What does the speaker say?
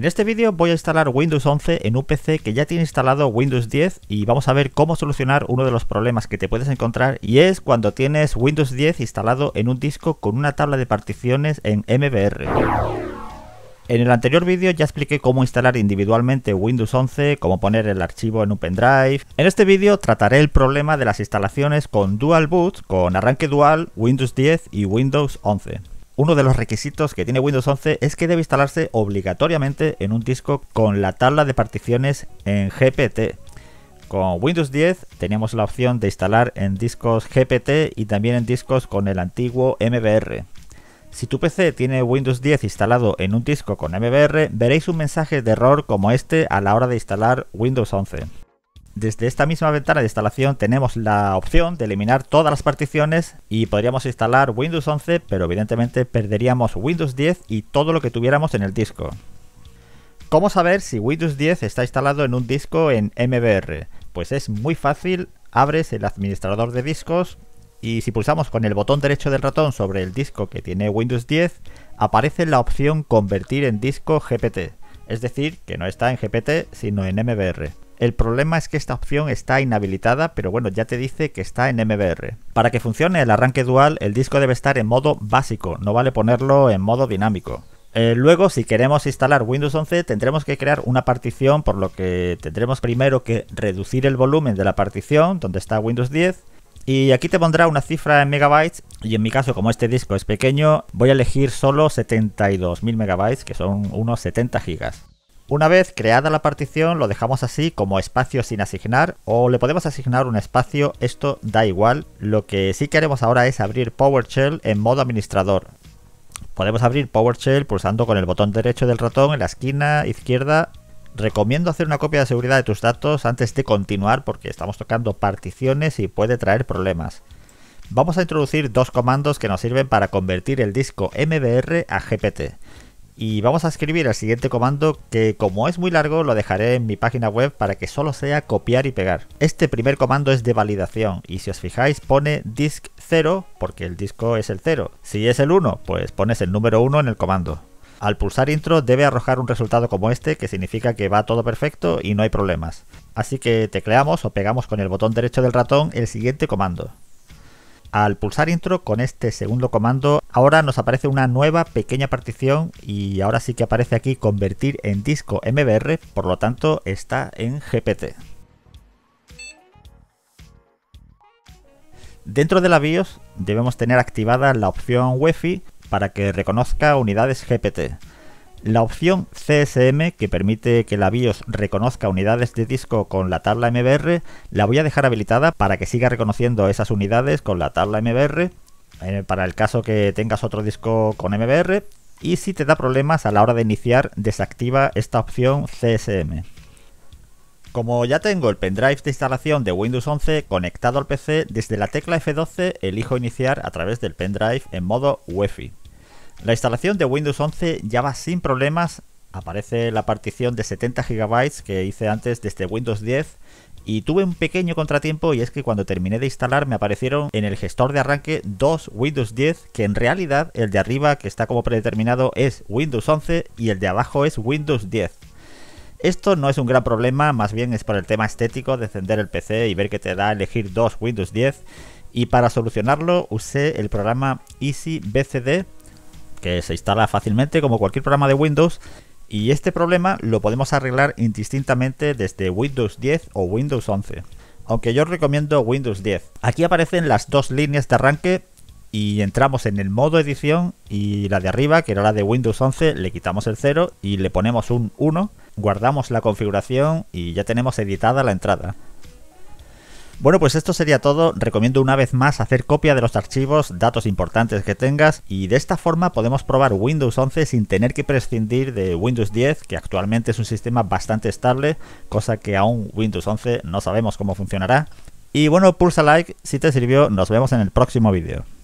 En este vídeo voy a instalar Windows 11 en un PC que ya tiene instalado Windows 10 y vamos a ver cómo solucionar uno de los problemas que te puedes encontrar y es cuando tienes Windows 10 instalado en un disco con una tabla de particiones en MBR. En el anterior vídeo ya expliqué cómo instalar individualmente Windows 11, cómo poner el archivo en un pendrive. En este vídeo trataré el problema de las instalaciones con Dual Boot, con arranque dual, Windows 10 y Windows 11 uno de los requisitos que tiene Windows 11 es que debe instalarse obligatoriamente en un disco con la tabla de particiones en GPT. Con Windows 10 teníamos la opción de instalar en discos GPT y también en discos con el antiguo MBR. Si tu PC tiene Windows 10 instalado en un disco con MBR, veréis un mensaje de error como este a la hora de instalar Windows 11. Desde esta misma ventana de instalación tenemos la opción de eliminar todas las particiones y podríamos instalar Windows 11, pero evidentemente perderíamos Windows 10 y todo lo que tuviéramos en el disco. ¿Cómo saber si Windows 10 está instalado en un disco en MBR? Pues es muy fácil, abres el administrador de discos y si pulsamos con el botón derecho del ratón sobre el disco que tiene Windows 10, aparece la opción convertir en disco GPT, es decir, que no está en GPT sino en MBR. El problema es que esta opción está inhabilitada, pero bueno, ya te dice que está en MBR. Para que funcione el arranque dual, el disco debe estar en modo básico, no vale ponerlo en modo dinámico. Eh, luego, si queremos instalar Windows 11, tendremos que crear una partición, por lo que tendremos primero que reducir el volumen de la partición, donde está Windows 10, y aquí te pondrá una cifra en megabytes y en mi caso como este disco es pequeño voy a elegir solo 72.000 megabytes que son unos 70 gigas. Una vez creada la partición lo dejamos así como espacio sin asignar o le podemos asignar un espacio, esto da igual. Lo que sí queremos ahora es abrir PowerShell en modo administrador. Podemos abrir PowerShell pulsando con el botón derecho del ratón en la esquina izquierda Recomiendo hacer una copia de seguridad de tus datos antes de continuar porque estamos tocando particiones y puede traer problemas. Vamos a introducir dos comandos que nos sirven para convertir el disco MBR a GPT y vamos a escribir el siguiente comando que como es muy largo lo dejaré en mi página web para que solo sea copiar y pegar. Este primer comando es de validación y si os fijáis pone disk 0 porque el disco es el 0. Si es el 1 pues pones el número 1 en el comando. Al pulsar intro debe arrojar un resultado como este que significa que va todo perfecto y no hay problemas. Así que tecleamos o pegamos con el botón derecho del ratón el siguiente comando. Al pulsar intro con este segundo comando, ahora nos aparece una nueva pequeña partición y ahora sí que aparece aquí convertir en disco MBR, por lo tanto está en GPT. Dentro de la BIOS debemos tener activada la opción wifi para que reconozca unidades GPT. La opción CSM, que permite que la BIOS reconozca unidades de disco con la tabla MBR, la voy a dejar habilitada para que siga reconociendo esas unidades con la tabla MBR, para el caso que tengas otro disco con MBR, y si te da problemas a la hora de iniciar, desactiva esta opción CSM. Como ya tengo el pendrive de instalación de Windows 11 conectado al PC, desde la tecla F12 elijo iniciar a través del pendrive en modo UEFI. La instalación de Windows 11 ya va sin problemas. Aparece la partición de 70 GB que hice antes desde este Windows 10 y tuve un pequeño contratiempo y es que cuando terminé de instalar me aparecieron en el gestor de arranque dos Windows 10 que en realidad el de arriba que está como predeterminado es Windows 11 y el de abajo es Windows 10. Esto no es un gran problema, más bien es por el tema estético de encender el PC y ver que te da elegir dos Windows 10 y para solucionarlo usé el programa EasyBCD que se instala fácilmente como cualquier programa de Windows y este problema lo podemos arreglar indistintamente desde Windows 10 o Windows 11. Aunque yo recomiendo Windows 10. Aquí aparecen las dos líneas de arranque y entramos en el modo edición y la de arriba, que era la de Windows 11, le quitamos el 0 y le ponemos un 1, guardamos la configuración y ya tenemos editada la entrada. Bueno, pues esto sería todo. Recomiendo una vez más hacer copia de los archivos, datos importantes que tengas y de esta forma podemos probar Windows 11 sin tener que prescindir de Windows 10, que actualmente es un sistema bastante estable, cosa que aún Windows 11 no sabemos cómo funcionará. Y bueno, pulsa like si te sirvió, nos vemos en el próximo vídeo.